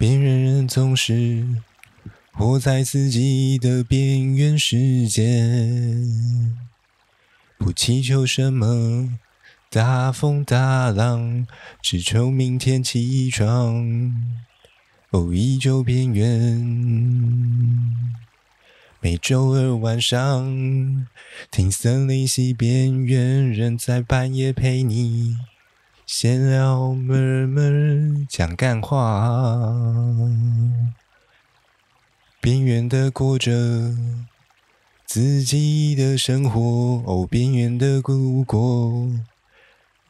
边缘人总是活在自己的边缘世界，不祈求什么大风大浪，只求明天起床，哦，依旧边缘。每周二晚上，听森林系边缘人在半夜陪你。闲聊，慢慢讲干话。边缘的过着自己的生活，哦，边缘的过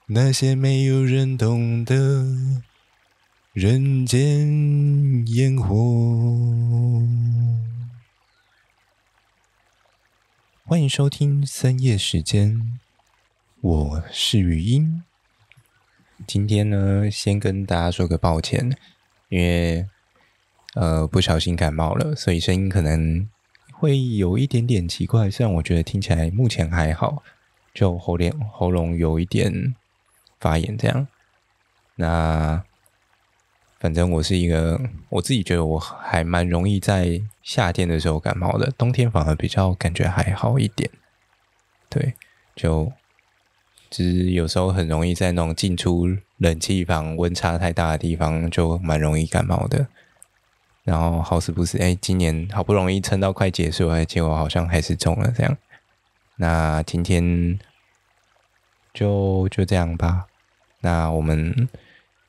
那些没有人懂的人间烟火。欢迎收听深夜时间，我是语音。今天呢，先跟大家说个抱歉，因为呃不小心感冒了，所以声音可能会有一点点奇怪。虽然我觉得听起来目前还好，就喉咙喉咙有一点发炎这样。那反正我是一个，我自己觉得我还蛮容易在夏天的时候感冒的，冬天反而比较感觉还好一点。对，就。就是有时候很容易在那种进出冷气房温差太大的地方，就蛮容易感冒的。然后好死不死，哎，今年好不容易撑到快结束，哎，结果好像还是中了这样。那今天就就这样吧。那我们，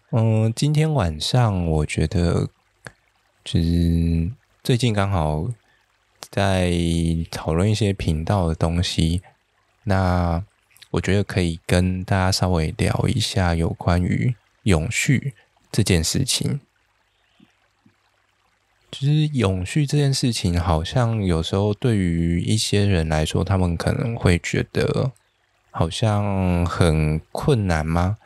嗯，今天晚上我觉得，就是最近刚好在讨论一些频道的东西，那。我觉得可以跟大家稍微聊一下有关于永续这件事情。其实，永续这件事情好像有时候对于一些人来说，他们可能会觉得好像很困难吗？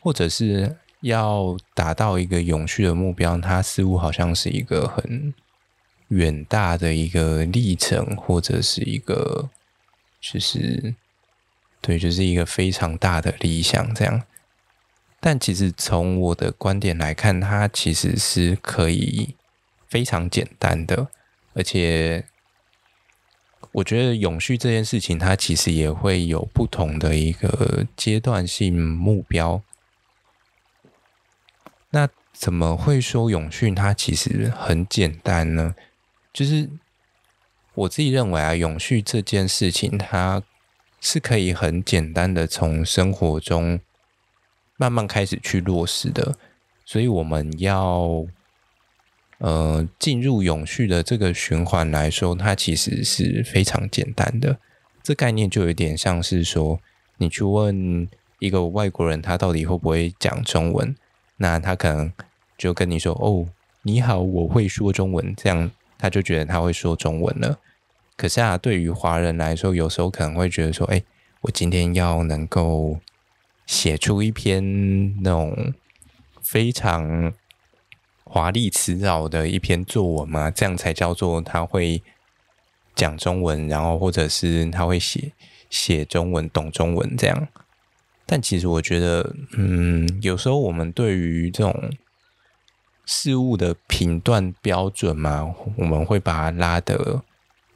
或者是要达到一个永续的目标，它似乎好像是一个很远大的一个历程，或者是一个就是。对，就是一个非常大的理想，这样。但其实从我的观点来看，它其实是可以非常简单的，而且我觉得永续这件事情，它其实也会有不同的一个阶段性目标。那怎么会说永续它其实很简单呢？就是我自己认为啊，永续这件事情它。是可以很简单的从生活中慢慢开始去落实的，所以我们要呃进入永续的这个循环来说，它其实是非常简单的。这概念就有点像是说，你去问一个外国人他到底会不会讲中文，那他可能就跟你说：“哦，你好，我会说中文。”这样他就觉得他会说中文了。可是啊，对于华人来说，有时候可能会觉得说：“哎，我今天要能够写出一篇那种非常华丽辞藻的一篇作文嘛，这样才叫做他会讲中文，然后或者是他会写写中文、懂中文这样。”但其实我觉得，嗯，有时候我们对于这种事物的评断标准嘛，我们会把它拉的。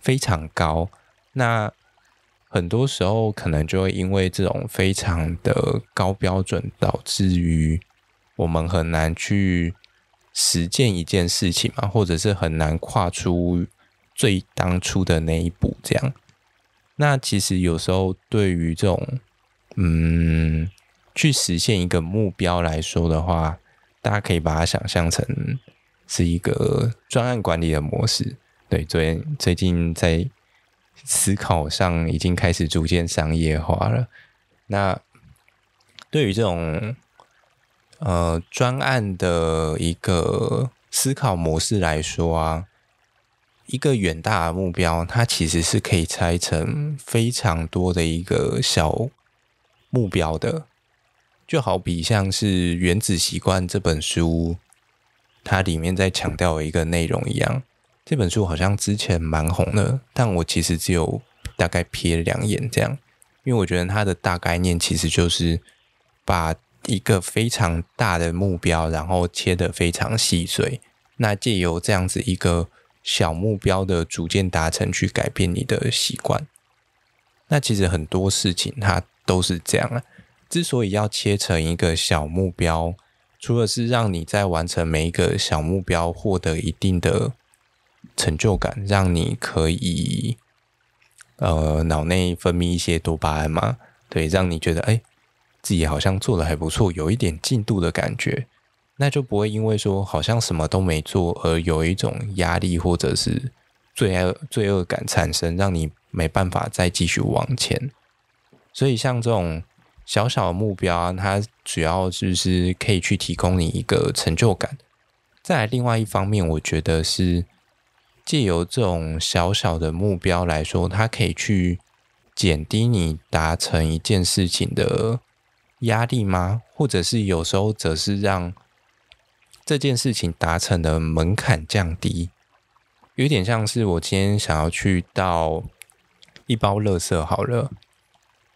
非常高，那很多时候可能就会因为这种非常的高标准，导致于我们很难去实践一件事情嘛，或者是很难跨出最当初的那一步，这样。那其实有时候对于这种嗯，去实现一个目标来说的话，大家可以把它想象成是一个专案管理的模式。对，最最近在思考上已经开始逐渐商业化了。那对于这种呃专案的一个思考模式来说啊，一个远大的目标，它其实是可以拆成非常多的一个小目标的。就好比像是《原子习惯》这本书，它里面在强调一个内容一样。这本书好像之前蛮红的，但我其实只有大概瞥了两眼这样，因为我觉得它的大概念其实就是把一个非常大的目标，然后切得非常细碎，那借由这样子一个小目标的逐渐达成，去改变你的习惯。那其实很多事情它都是这样啊。之所以要切成一个小目标，除了是让你在完成每一个小目标获得一定的。成就感让你可以，呃，脑内分泌一些多巴胺嘛？对，让你觉得哎，自己好像做的还不错，有一点进度的感觉，那就不会因为说好像什么都没做而有一种压力或者是罪恶罪恶感产生，让你没办法再继续往前。所以像这种小小的目标啊，它主要就是可以去提供你一个成就感。再另外一方面，我觉得是。借由这种小小的目标来说，它可以去减低你达成一件事情的压力吗？或者是有时候则是让这件事情达成的门槛降低，有点像是我今天想要去到一包乐色好了，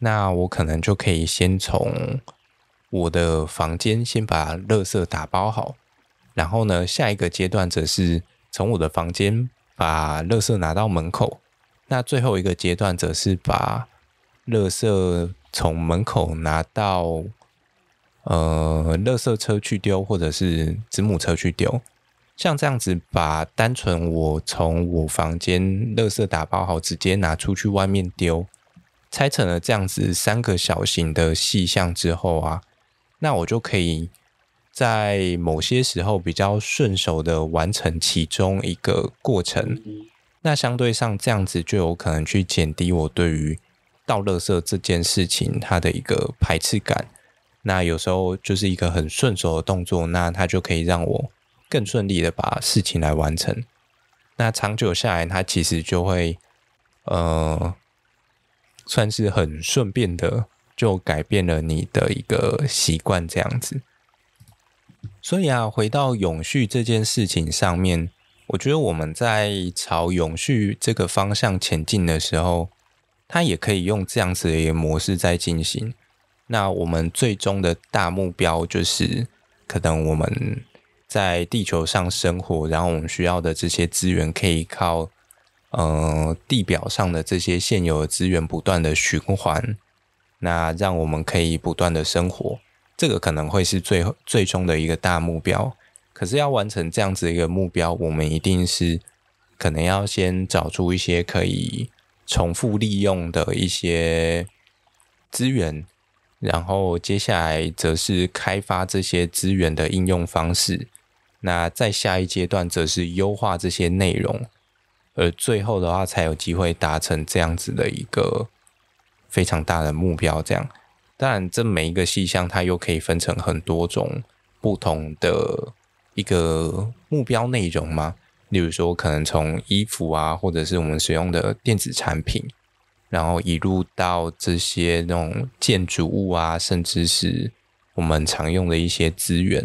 那我可能就可以先从我的房间先把乐色打包好，然后呢下一个阶段则是从我的房间。把垃圾拿到门口，那最后一个阶段则是把垃圾从门口拿到呃垃圾车去丢，或者是子母车去丢。像这样子，把单纯我从我房间垃圾打包好，直接拿出去外面丢，拆成了这样子三个小型的细项之后啊，那我就可以。在某些时候比较顺手的完成其中一个过程，那相对上这样子就有可能去减低我对于倒垃圾这件事情它的一个排斥感。那有时候就是一个很顺手的动作，那它就可以让我更顺利的把事情来完成。那长久下来，它其实就会呃，算是很顺便的就改变了你的一个习惯，这样子。所以啊，回到永续这件事情上面，我觉得我们在朝永续这个方向前进的时候，它也可以用这样子的一个模式在进行。那我们最终的大目标就是，可能我们在地球上生活，然后我们需要的这些资源可以靠呃地表上的这些现有的资源不断的循环，那让我们可以不断的生活。这个可能会是最最终的一个大目标，可是要完成这样子一个目标，我们一定是可能要先找出一些可以重复利用的一些资源，然后接下来则是开发这些资源的应用方式，那在下一阶段则是优化这些内容，而最后的话才有机会达成这样子的一个非常大的目标，这样。当然，这每一个细项，它又可以分成很多种不同的一个目标内容嘛。例如说，可能从衣服啊，或者是我们使用的电子产品，然后一入到这些那种建筑物啊，甚至是我们常用的一些资源。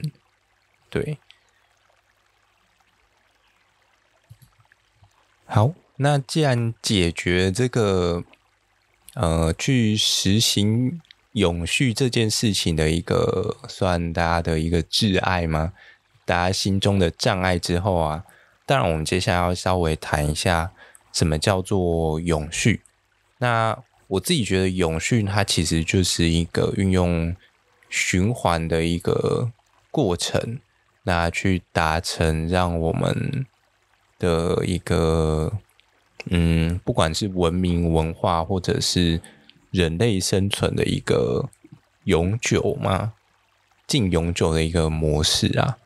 对，好，那既然解决这个，呃，去实行。永续这件事情的一个，算大家的一个挚爱吗？大家心中的障碍之后啊，当然我们接下来要稍微谈一下，什么叫做永续？那我自己觉得永续它其实就是一个运用循环的一个过程，那去达成让我们的一个，嗯，不管是文明、文化，或者是。人类生存的一个永久吗？近永久的一个模式啊，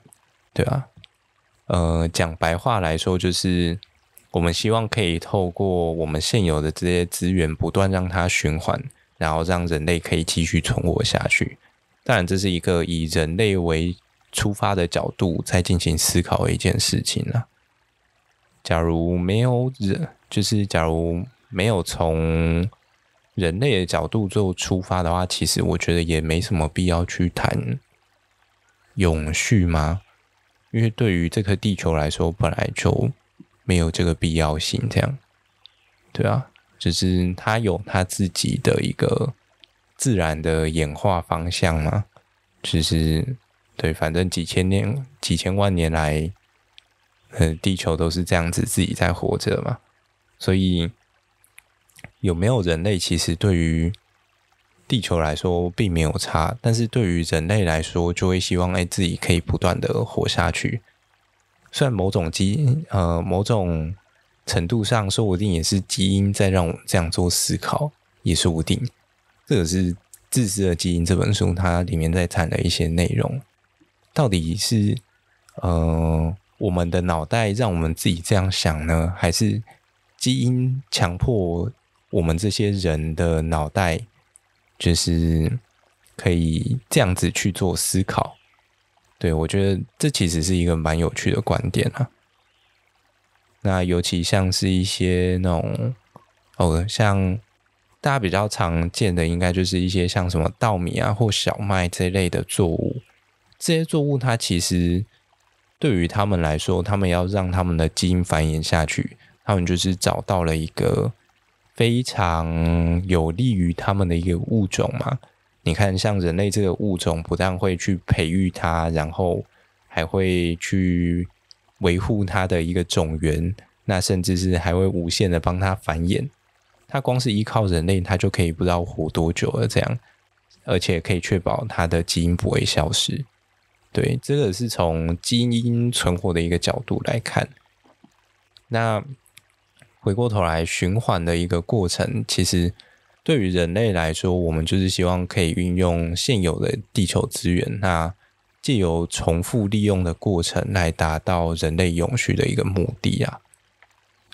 对啊，呃，讲白话来说，就是我们希望可以透过我们现有的这些资源，不断让它循环，然后让人类可以继续存活下去。当然，这是一个以人类为出发的角度在进行思考的一件事情啊。假如没有，人，就是假如没有从。人类的角度做出发的话，其实我觉得也没什么必要去谈永续吗？因为对于这颗地球来说，本来就没有这个必要性。这样，对啊，只是它有它自己的一个自然的演化方向嘛。只是对，反正几千年、几千万年来，呃，地球都是这样子自己在活着嘛，所以。有没有人类？其实对于地球来说并没有差，但是对于人类来说，就会希望哎自己可以不断的活下去。虽然某种基呃某种程度上说，不定也是基因在让我这样做思考，也说不定。这也是《自私的基因》这本书它里面在谈的一些内容。到底是呃我们的脑袋让我们自己这样想呢，还是基因强迫？我们这些人的脑袋，就是可以这样子去做思考。对我觉得这其实是一个蛮有趣的观点啊。那尤其像是一些那种，哦，像大家比较常见的，应该就是一些像什么稻米啊或小麦这类的作物。这些作物它其实对于他们来说，他们要让他们的基因繁衍下去，他们就是找到了一个。非常有利于他们的一个物种嘛？你看，像人类这个物种，不但会去培育它，然后还会去维护它的一个种源，那甚至是还会无限的帮它繁衍。它光是依靠人类，它就可以不知道活多久了。这样，而且可以确保它的基因不会消失。对，这个是从基因存活的一个角度来看。那。回过头来，循环的一个过程，其实对于人类来说，我们就是希望可以运用现有的地球资源，那借由重复利用的过程来达到人类永续的一个目的啊。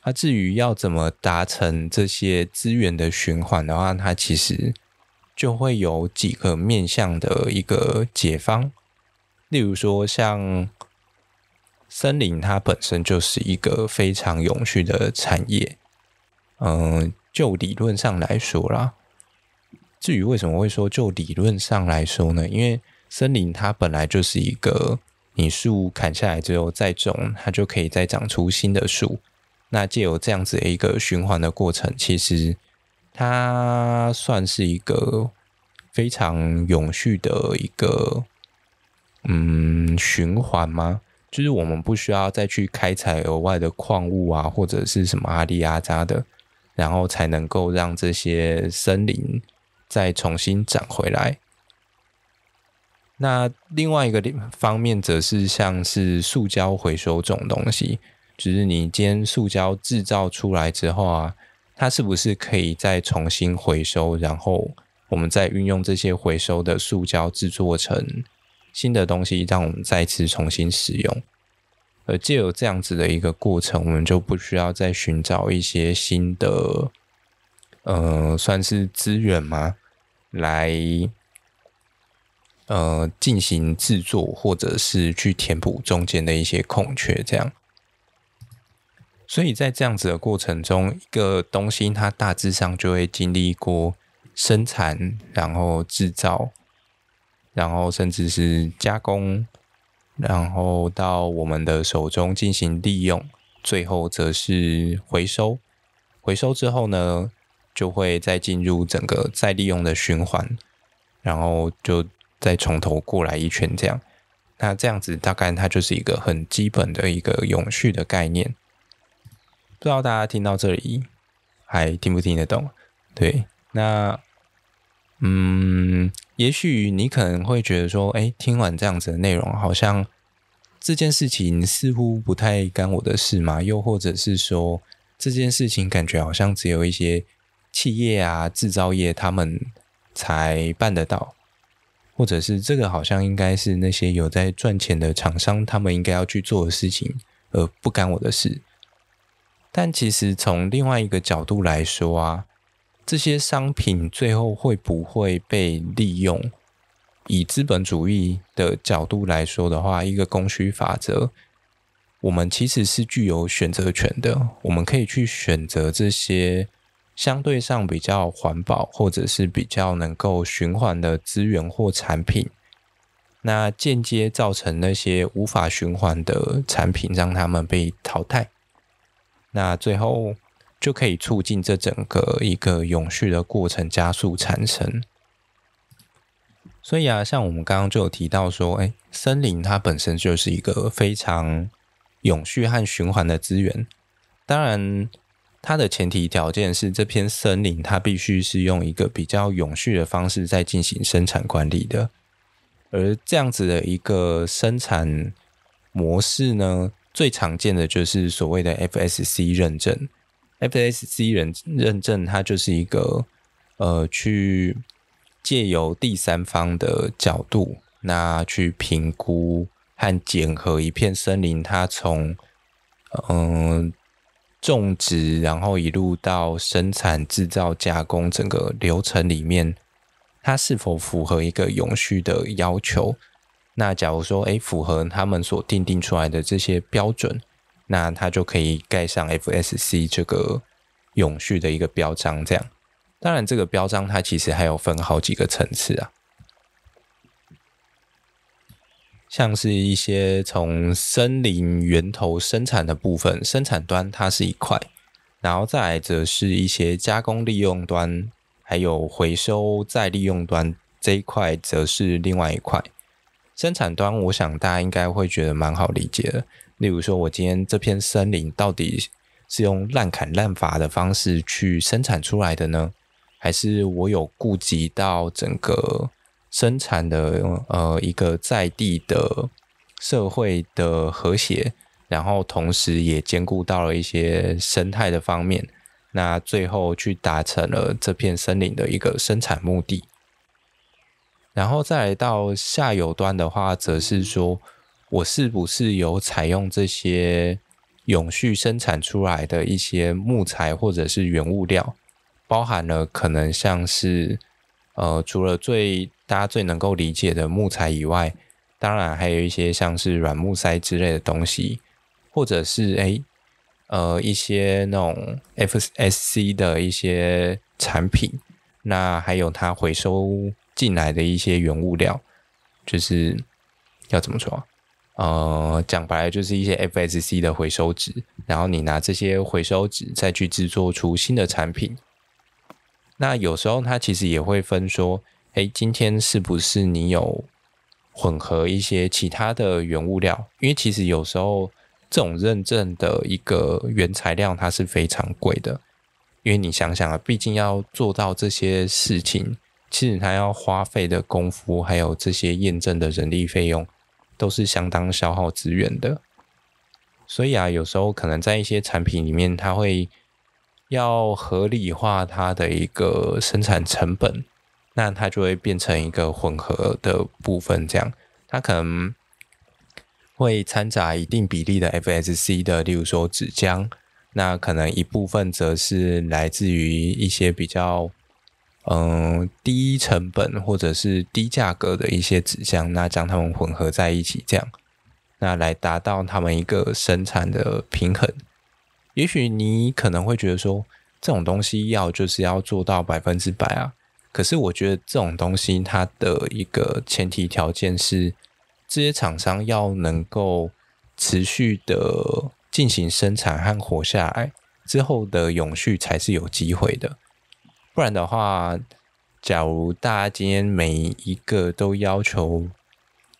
那至于要怎么达成这些资源的循环的话，它其实就会有几个面向的一个解方，例如说像。森林它本身就是一个非常永续的产业。嗯，就理论上来说啦。至于为什么会说就理论上来说呢？因为森林它本来就是一个，你树砍下来之后再种，它就可以再长出新的树。那借由这样子的一个循环的过程，其实它算是一个非常永续的一个嗯循环吗？就是我们不需要再去开采额外的矿物啊，或者是什么阿利阿扎的，然后才能够让这些森林再重新长回来。那另外一个方面，则是像是塑胶回收这种东西，就是你今天塑胶制造出来之后啊，它是不是可以再重新回收，然后我们再运用这些回收的塑胶制作成。新的东西让我们再次重新使用，而借有这样子的一个过程，我们就不需要再寻找一些新的，呃，算是资源吗？来，呃，进行制作或者是去填补中间的一些空缺，这样。所以在这样子的过程中，一个东西它大致上就会经历过生产，然后制造。然后甚至是加工，然后到我们的手中进行利用，最后则是回收。回收之后呢，就会再进入整个再利用的循环，然后就再从头过来一圈这样。那这样子大概它就是一个很基本的一个永续的概念。不知道大家听到这里还听不听得懂？对，那嗯。也许你可能会觉得说，哎，听完这样子的内容，好像这件事情似乎不太干我的事嘛。又或者是说，这件事情感觉好像只有一些企业啊、制造业他们才办得到，或者是这个好像应该是那些有在赚钱的厂商他们应该要去做的事情，而不干我的事。但其实从另外一个角度来说啊。这些商品最后会不会被利用？以资本主义的角度来说的话，一个供需法则，我们其实是具有选择权的。我们可以去选择这些相对上比较环保，或者是比较能够循环的资源或产品。那间接造成那些无法循环的产品，让他们被淘汰。那最后。就可以促进这整个一个永续的过程加速产生。所以啊，像我们刚刚就有提到说，哎，森林它本身就是一个非常永续和循环的资源。当然，它的前提条件是这片森林它必须是用一个比较永续的方式在进行生产管理的。而这样子的一个生产模式呢，最常见的就是所谓的 FSC 认证。FSC 认认证，它就是一个呃，去借由第三方的角度，那去评估和检核一片森林，它从嗯种植，然后一路到生产、制造、加工整个流程里面，它是否符合一个永续的要求？那假如说，哎，符合他们所定定出来的这些标准。那它就可以盖上 FSC 这个永续的一个标章，这样。当然，这个标章它其实还有分好几个层次啊，像是一些从森林源头生产的部分，生产端它是一块，然后再来则是一些加工利用端，还有回收再利用端这一块则是另外一块。生产端，我想大家应该会觉得蛮好理解的。例如说，我今天这片森林到底是用滥砍滥伐的方式去生产出来的呢，还是我有顾及到整个生产的呃一个在地的社会的和谐，然后同时也兼顾到了一些生态的方面，那最后去达成了这片森林的一个生产目的，然后再来到下游端的话，则是说。我是不是有采用这些永续生产出来的一些木材，或者是原物料，包含了可能像是呃除了最大家最能够理解的木材以外，当然还有一些像是软木塞之类的东西，或者是诶呃一些那种 FSC 的一些产品，那还有它回收进来的一些原物料，就是要怎么说？呃，讲白了就是一些 FSC 的回收纸，然后你拿这些回收纸再去制作出新的产品。那有时候它其实也会分说，哎，今天是不是你有混合一些其他的原物料？因为其实有时候这种认证的一个原材料它是非常贵的，因为你想想啊，毕竟要做到这些事情，其实它要花费的功夫还有这些验证的人力费用。都是相当消耗资源的，所以啊，有时候可能在一些产品里面，它会要合理化它的一个生产成本，那它就会变成一个混合的部分，这样它可能会掺杂一定比例的 FSC 的，例如说纸浆，那可能一部分则是来自于一些比较。嗯，低成本或者是低价格的一些纸箱，那将它们混合在一起，这样那来达到他们一个生产的平衡。也许你可能会觉得说，这种东西要就是要做到百分之百啊。可是我觉得这种东西，它的一个前提条件是，这些厂商要能够持续的进行生产和活下来之后的永续才是有机会的。不然的话，假如大家今天每一个都要求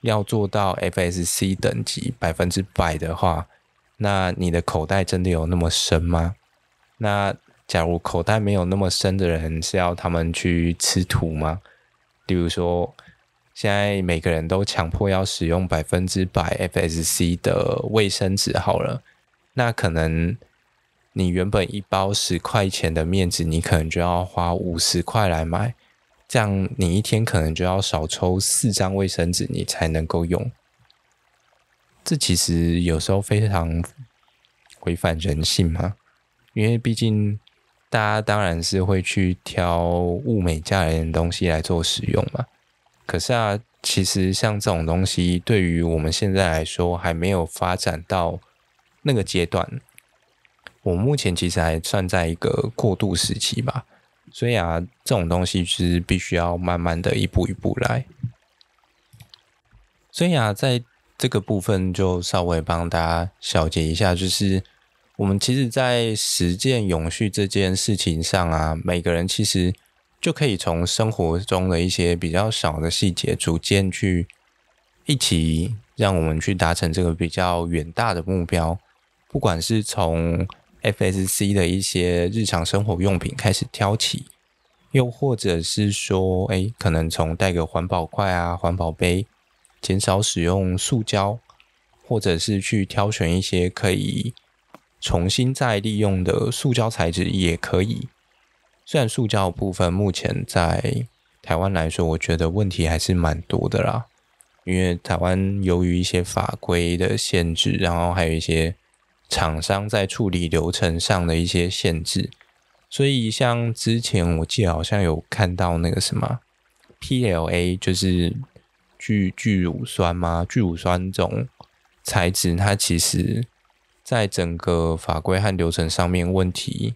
要做到 FSC 等级百分之百的话，那你的口袋真的有那么深吗？那假如口袋没有那么深的人，是要他们去吃土吗？比如说，现在每个人都强迫要使用百分之百 FSC 的卫生纸，好了，那可能。你原本一包十块钱的面纸，你可能就要花五十块来买，这样你一天可能就要少抽四张卫生纸，你才能够用。这其实有时候非常违反人性嘛，因为毕竟大家当然是会去挑物美价廉的东西来做使用嘛。可是啊，其实像这种东西，对于我们现在来说，还没有发展到那个阶段。我目前其实还算在一个过渡时期吧，所以啊，这种东西是必须要慢慢的一步一步来。所以啊，在这个部分就稍微帮大家小结一下，就是我们其实，在实践永续这件事情上啊，每个人其实就可以从生活中的一些比较小的细节，逐渐去一起让我们去达成这个比较远大的目标，不管是从。FSC 的一些日常生活用品开始挑起，又或者是说，哎，可能从带个环保筷啊、环保杯，减少使用塑胶，或者是去挑选一些可以重新再利用的塑胶材质也可以。虽然塑胶部分目前在台湾来说，我觉得问题还是蛮多的啦，因为台湾由于一些法规的限制，然后还有一些。厂商在处理流程上的一些限制，所以像之前我记得好像有看到那个什么 PLA，就是聚聚乳酸嘛，聚乳酸这种材质，它其实在整个法规和流程上面问题，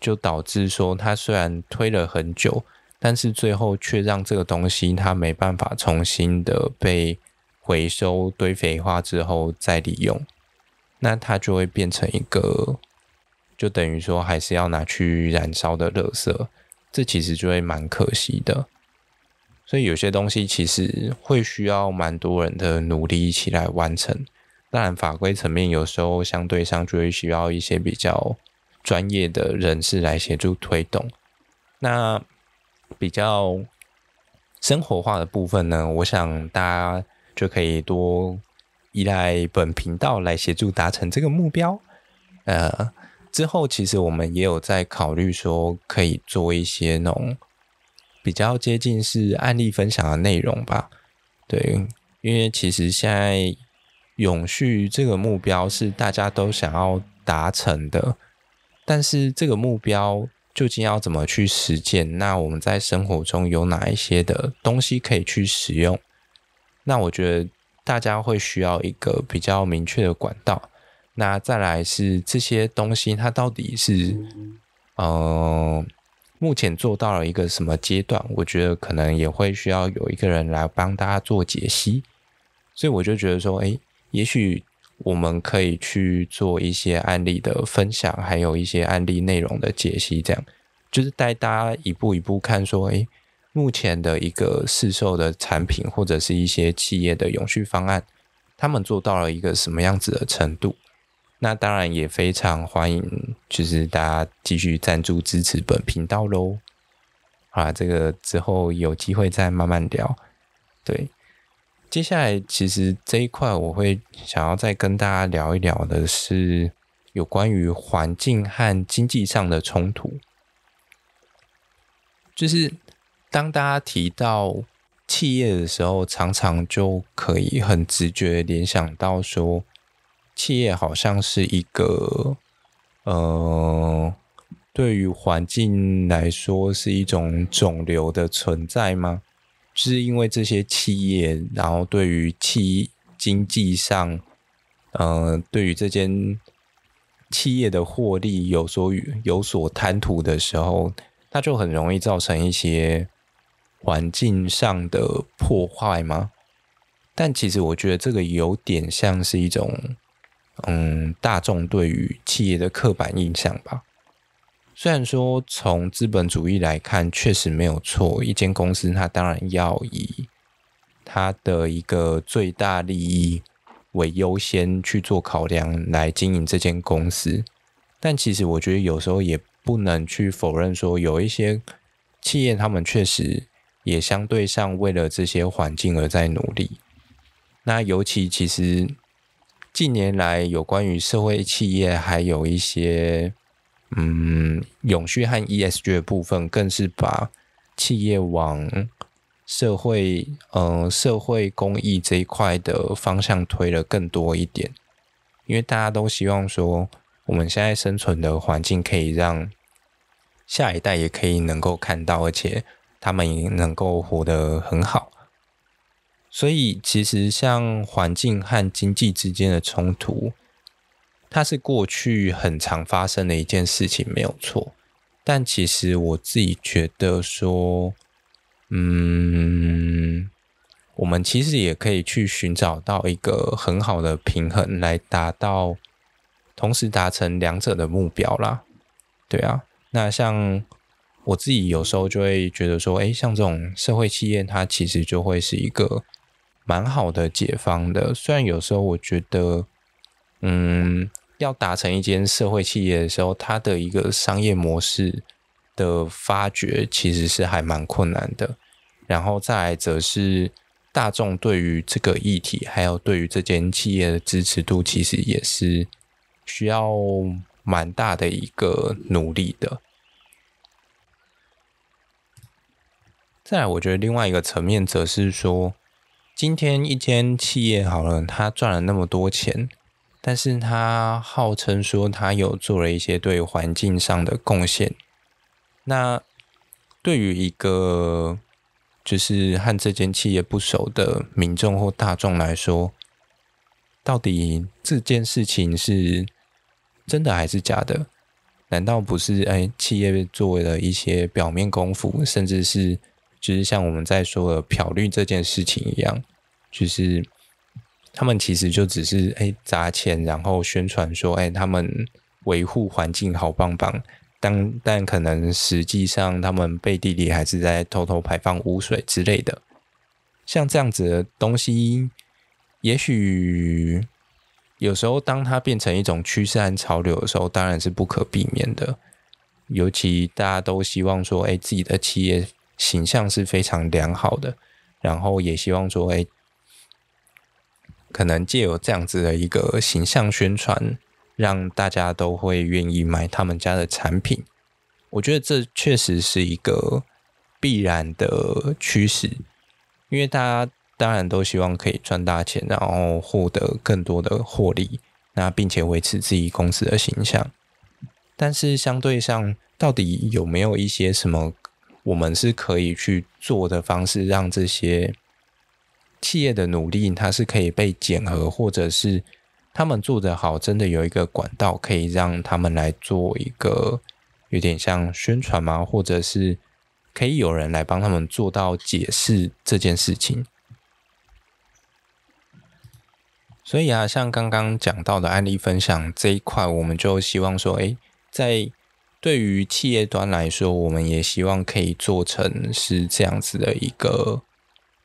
就导致说它虽然推了很久，但是最后却让这个东西它没办法重新的被回收堆肥化之后再利用。那它就会变成一个，就等于说还是要拿去燃烧的热色，这其实就会蛮可惜的。所以有些东西其实会需要蛮多人的努力一起来完成。当然法规层面有时候相对上就会需要一些比较专业的人士来协助推动。那比较生活化的部分呢，我想大家就可以多。依赖本频道来协助达成这个目标，呃，之后其实我们也有在考虑说，可以做一些那种比较接近是案例分享的内容吧。对，因为其实现在永续这个目标是大家都想要达成的，但是这个目标究竟要怎么去实践？那我们在生活中有哪一些的东西可以去使用？那我觉得。大家会需要一个比较明确的管道，那再来是这些东西它到底是呃目前做到了一个什么阶段？我觉得可能也会需要有一个人来帮大家做解析，所以我就觉得说，哎，也许我们可以去做一些案例的分享，还有一些案例内容的解析，这样就是带大家一步一步看，说，哎。目前的一个市售的产品，或者是一些企业的永续方案，他们做到了一个什么样子的程度？那当然也非常欢迎，就是大家继续赞助支持本频道喽。啊，这个之后有机会再慢慢聊。对，接下来其实这一块我会想要再跟大家聊一聊的是有关于环境和经济上的冲突，就是。当大家提到企业的时候，常常就可以很直觉联想到说，企业好像是一个呃，对于环境来说是一种肿瘤的存在吗？是因为这些企业，然后对于企经济上，呃，对于这间企业的获利有所有所贪图的时候，那就很容易造成一些。环境上的破坏吗？但其实我觉得这个有点像是一种，嗯，大众对于企业的刻板印象吧。虽然说从资本主义来看，确实没有错，一间公司它当然要以它的一个最大利益为优先去做考量来经营这间公司。但其实我觉得有时候也不能去否认说，有一些企业他们确实。也相对上为了这些环境而在努力。那尤其其实近年来有关于社会企业，还有一些嗯永续和 ESG 的部分，更是把企业往社会呃社会公益这一块的方向推了更多一点。因为大家都希望说，我们现在生存的环境可以让下一代也可以能够看到，而且。他们也能够活得很好，所以其实像环境和经济之间的冲突，它是过去很常发生的一件事情，没有错。但其实我自己觉得说，嗯，我们其实也可以去寻找到一个很好的平衡，来达到同时达成两者的目标啦。对啊，那像。我自己有时候就会觉得说，哎，像这种社会企业，它其实就会是一个蛮好的解放的。虽然有时候我觉得，嗯，要达成一间社会企业的时候，它的一个商业模式的发掘其实是还蛮困难的。然后再则是大众对于这个议题，还有对于这间企业的支持度，其实也是需要蛮大的一个努力的。再，我觉得另外一个层面则是说，今天一间企业好了，它赚了那么多钱，但是它号称说它有做了一些对环境上的贡献。那对于一个就是和这间企业不熟的民众或大众来说，到底这件事情是真的还是假的？难道不是？哎，企业做了一些表面功夫，甚至是。就是像我们在说的漂绿这件事情一样，就是他们其实就只是诶砸钱，然后宣传说诶他们维护环境好棒棒，当但可能实际上他们背地里还是在偷偷排放污水之类的。像这样子的东西，也许有时候当它变成一种趋势和潮流的时候，当然是不可避免的。尤其大家都希望说哎自己的企业。形象是非常良好的，然后也希望说，哎，可能借由这样子的一个形象宣传，让大家都会愿意买他们家的产品。我觉得这确实是一个必然的趋势，因为大家当然都希望可以赚大钱，然后获得更多的获利，那并且维持自己公司的形象。但是相对上，到底有没有一些什么？我们是可以去做的方式，让这些企业的努力，它是可以被检核，或者是他们做得好，真的有一个管道可以让他们来做一个有点像宣传吗？或者是可以有人来帮他们做到解释这件事情？所以啊，像刚刚讲到的案例分享这一块，我们就希望说，哎，在。对于企业端来说，我们也希望可以做成是这样子的一个，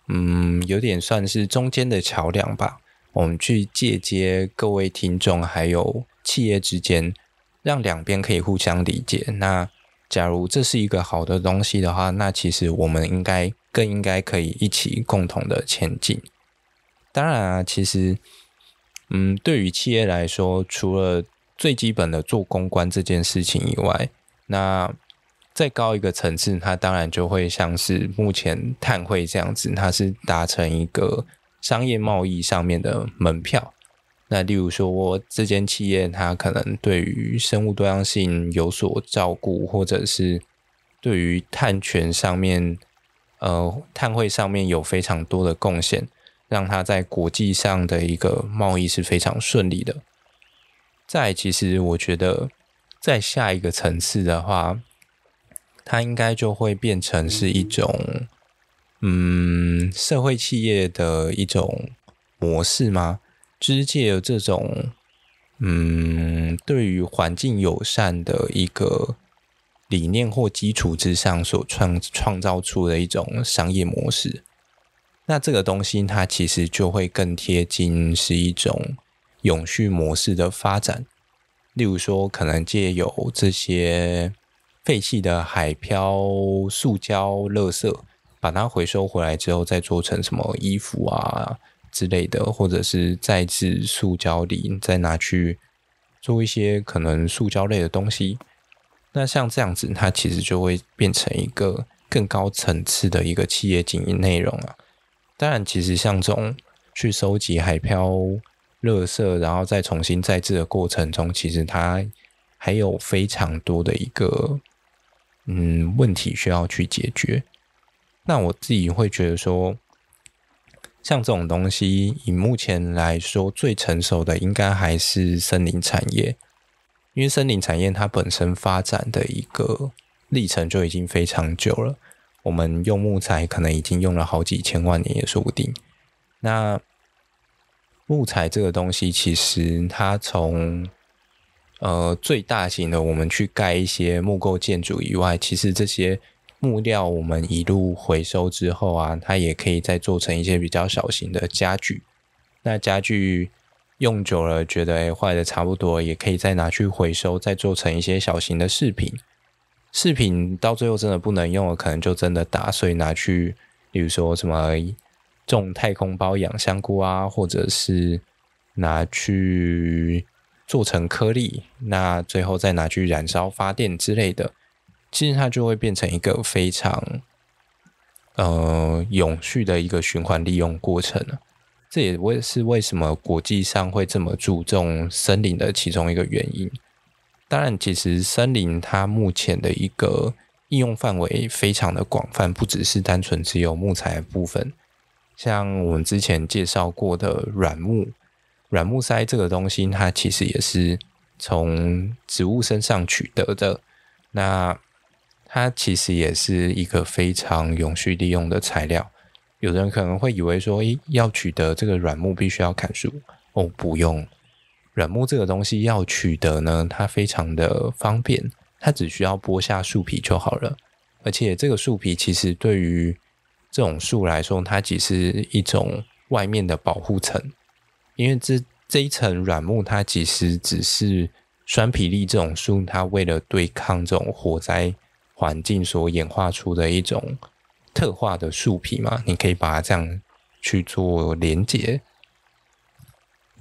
嗯，有点算是中间的桥梁吧。我们去借接各位听众还有企业之间，让两边可以互相理解。那假如这是一个好的东西的话，那其实我们应该更应该可以一起共同的前进。当然啊，其实，嗯，对于企业来说，除了最基本的做公关这件事情以外，那再高一个层次，它当然就会像是目前碳会这样子，它是达成一个商业贸易上面的门票。那例如说，这间企业它可能对于生物多样性有所照顾，或者是对于碳权上面，呃，碳会上面有非常多的贡献，让它在国际上的一个贸易是非常顺利的。在其实，我觉得在下一个层次的话，它应该就会变成是一种，嗯，社会企业的一种模式吗？就是借这种，嗯，对于环境友善的一个理念或基础之上，所创创造出的一种商业模式。那这个东西，它其实就会更贴近是一种。永续模式的发展，例如说，可能借由这些废弃的海漂塑胶垃圾，把它回收回来之后，再做成什么衣服啊之类的，或者是再制塑胶林，再拿去做一些可能塑胶类的东西。那像这样子，它其实就会变成一个更高层次的一个企业经营内容了。当然，其实像这种去收集海漂。热色，然后再重新再制的过程中，其实它还有非常多的一个嗯问题需要去解决。那我自己会觉得说，像这种东西，以目前来说最成熟的，应该还是森林产业。因为森林产业它本身发展的一个历程就已经非常久了。我们用木材可能已经用了好几千万年也说不定。那木材这个东西，其实它从呃最大型的，我们去盖一些木构建筑以外，其实这些木料我们一路回收之后啊，它也可以再做成一些比较小型的家具。那家具用久了，觉得坏的差不多，也可以再拿去回收，再做成一些小型的饰品。饰品到最后真的不能用了，可能就真的打碎拿去，比如说什么种太空包养香菇啊，或者是拿去做成颗粒，那最后再拿去燃烧发电之类的，其实它就会变成一个非常呃永续的一个循环利用过程了。这也为是为什么国际上会这么注重森林的其中一个原因。当然，其实森林它目前的一个应用范围非常的广泛，不只是单纯只有木材部分。像我们之前介绍过的软木，软木塞这个东西，它其实也是从植物身上取得的。那它其实也是一个非常永续利用的材料。有人可能会以为说，诶，要取得这个软木必须要砍树哦？不用，软木这个东西要取得呢，它非常的方便，它只需要剥下树皮就好了。而且这个树皮其实对于这种树来说，它其实一种外面的保护层，因为这这一层软木，它其实只是栓皮栎这种树，它为了对抗这种火灾环境所演化出的一种特化的树皮嘛。你可以把它这样去做连接，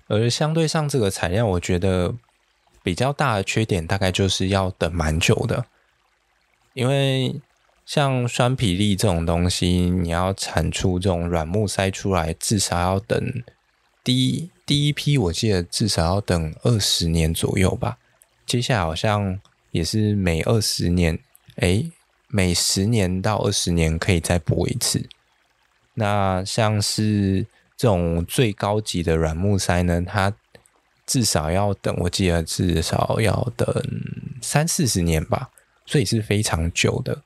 而相对上这个材料，我觉得比较大的缺点大概就是要等蛮久的，因为。像酸皮粒这种东西，你要产出这种软木塞出来，至少要等第第一批，我记得至少要等二十年左右吧。接下来好像也是每二十年，诶，每十年到二十年可以再播一次。那像是这种最高级的软木塞呢，它至少要等，我记得至少要等三四十年吧，所以是非常久的。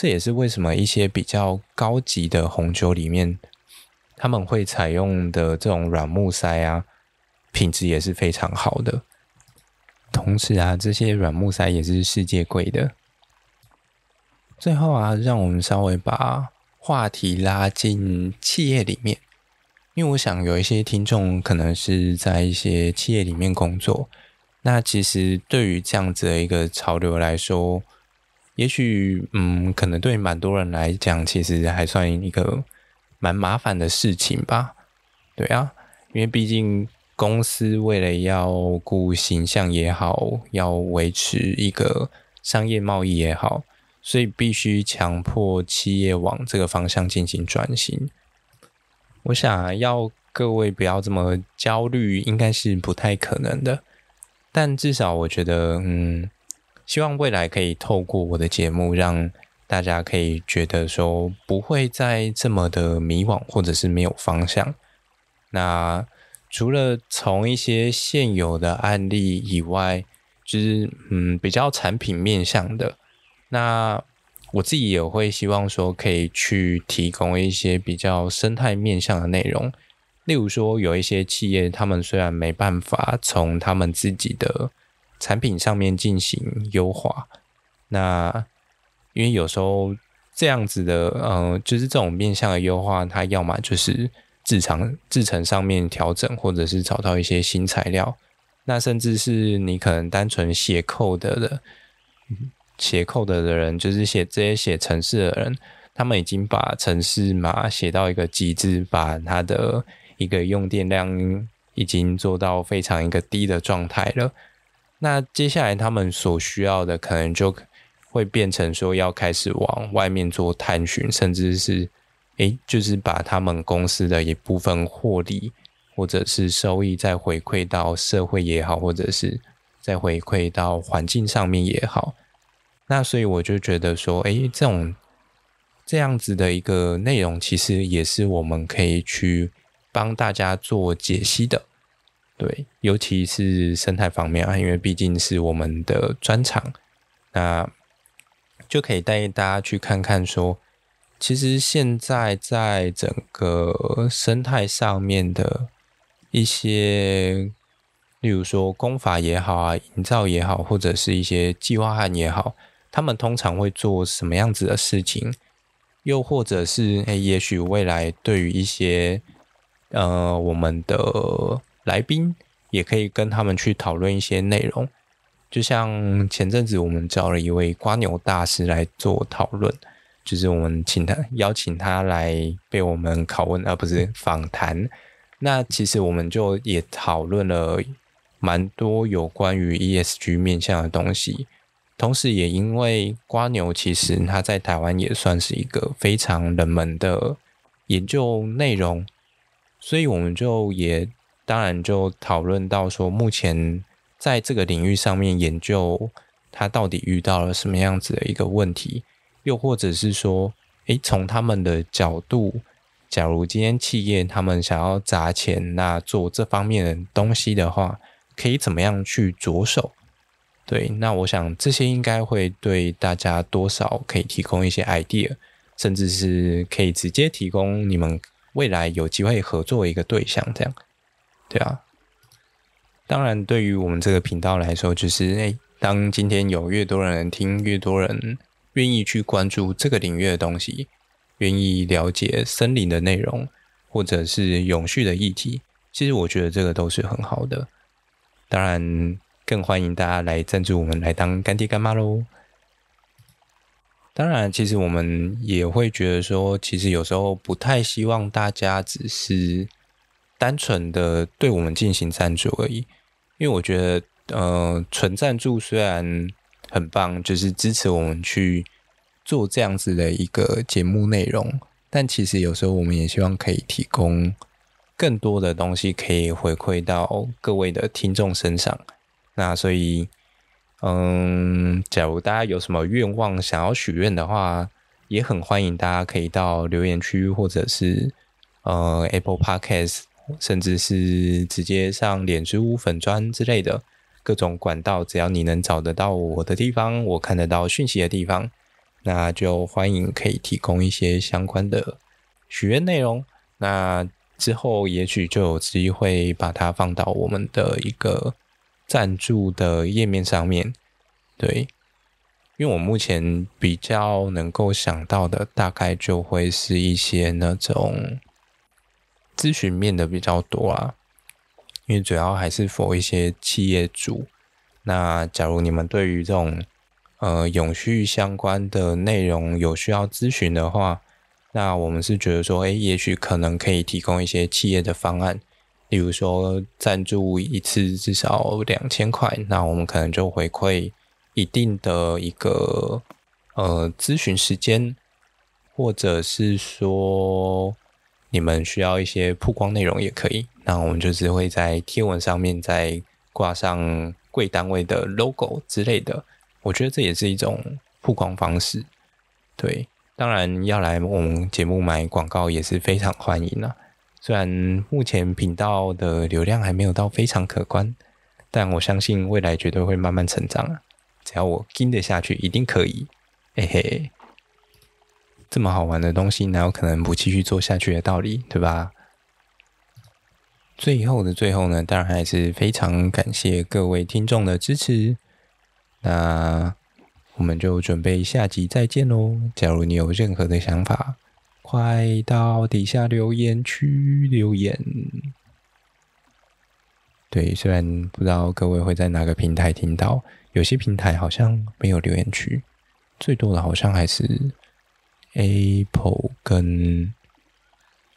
这也是为什么一些比较高级的红酒里面，他们会采用的这种软木塞啊，品质也是非常好的。同时啊，这些软木塞也是世界贵的。最后啊，让我们稍微把话题拉进企业里面，因为我想有一些听众可能是在一些企业里面工作。那其实对于这样子的一个潮流来说。也许，嗯，可能对蛮多人来讲，其实还算一个蛮麻烦的事情吧。对啊，因为毕竟公司为了要顾形象也好，要维持一个商业贸易也好，所以必须强迫企业往这个方向进行转型。我想要各位不要这么焦虑，应该是不太可能的。但至少我觉得，嗯。希望未来可以透过我的节目，让大家可以觉得说不会再这么的迷惘，或者是没有方向。那除了从一些现有的案例以外，就是嗯比较产品面向的。那我自己也会希望说，可以去提供一些比较生态面向的内容。例如说，有一些企业，他们虽然没办法从他们自己的。产品上面进行优化，那因为有时候这样子的，呃，就是这种面向的优化，它要么就是制成制成上面调整，或者是找到一些新材料。那甚至是你可能单纯写 code 的，写 code 的人，就是写这些写程式的人，他们已经把程式码写到一个极致把他的一个用电量已经做到非常一个低的状态了。那接下来他们所需要的可能就会变成说要开始往外面做探寻，甚至是诶，就是把他们公司的一部分获利或者是收益再回馈到社会也好，或者是再回馈到环境上面也好。那所以我就觉得说，诶，这种这样子的一个内容，其实也是我们可以去帮大家做解析的。对，尤其是生态方面啊，因为毕竟是我们的专场，那就可以带大家去看看说，其实现在在整个生态上面的一些，例如说功法也好啊，营造也好，或者是一些计划案也好，他们通常会做什么样子的事情，又或者是诶，也许未来对于一些呃，我们的。来宾也可以跟他们去讨论一些内容，就像前阵子我们招了一位瓜牛大师来做讨论，就是我们请他邀请他来被我们拷问，而不是访谈。那其实我们就也讨论了蛮多有关于 ESG 面向的东西，同时也因为瓜牛其实他在台湾也算是一个非常冷门的研究内容，所以我们就也。当然，就讨论到说，目前在这个领域上面研究，它到底遇到了什么样子的一个问题，又或者是说，诶，从他们的角度，假如今天企业他们想要砸钱那做这方面的东西的话，可以怎么样去着手？对，那我想这些应该会对大家多少可以提供一些 idea，甚至是可以直接提供你们未来有机会合作的一个对象，这样。对啊，当然，对于我们这个频道来说，就是诶。当今天有越多人听，越多人愿意去关注这个领域的东西，愿意了解森林的内容，或者是永续的议题，其实我觉得这个都是很好的。当然，更欢迎大家来赞助我们，来当干爹干妈喽。当然，其实我们也会觉得说，其实有时候不太希望大家只是。单纯的对我们进行赞助而已，因为我觉得，呃，纯赞助虽然很棒，就是支持我们去做这样子的一个节目内容，但其实有时候我们也希望可以提供更多的东西，可以回馈到各位的听众身上。那所以，嗯，假如大家有什么愿望想要许愿的话，也很欢迎大家可以到留言区或者是呃 Apple Podcasts。甚至是直接上脸屋粉砖之类的各种管道，只要你能找得到我的地方，我看得到讯息的地方，那就欢迎可以提供一些相关的许愿内容。那之后也许就有机会把它放到我们的一个赞助的页面上面。对，因为我目前比较能够想到的，大概就会是一些那种。咨询面的比较多啊，因为主要还是 for 一些企业主。那假如你们对于这种呃永续相关的内容有需要咨询的话，那我们是觉得说，哎，也许可能可以提供一些企业的方案，例如说赞助一次至少两千块，那我们可能就回馈一定的一个呃咨询时间，或者是说。你们需要一些曝光内容也可以，那我们就是会在贴文上面再挂上贵单位的 logo 之类的，我觉得这也是一种曝光方式。对，当然要来我们节目买广告也是非常欢迎啊！虽然目前频道的流量还没有到非常可观，但我相信未来绝对会慢慢成长啊！只要我跟得下去，一定可以，嘿嘿。这么好玩的东西，哪有可能不继续做下去的道理，对吧？最后的最后呢，当然还是非常感谢各位听众的支持。那我们就准备下集再见喽！假如你有任何的想法，快到底下留言区留言。对，虽然不知道各位会在哪个平台听到，有些平台好像没有留言区，最多的好像还是。Apple 跟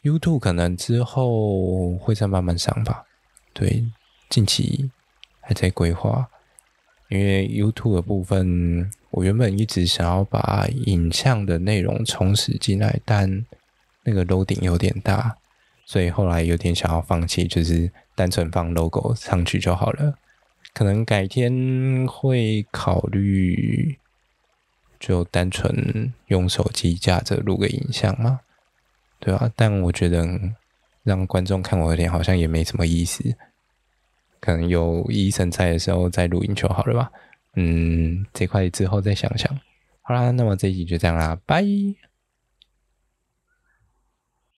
YouTube 可能之后会再慢慢上吧，对，近期还在规划。因为 YouTube 的部分，我原本一直想要把影像的内容充实进来，但那个楼顶有点大，所以后来有点想要放弃，就是单纯放 logo 上去就好了。可能改天会考虑。就单纯用手机架着录个影像嘛，对吧？但我觉得让观众看我的脸好像也没什么意思，可能有医生在的时候再录影就好了吧。嗯，这块之后再想想。好啦，那么这一集就这样啦，拜。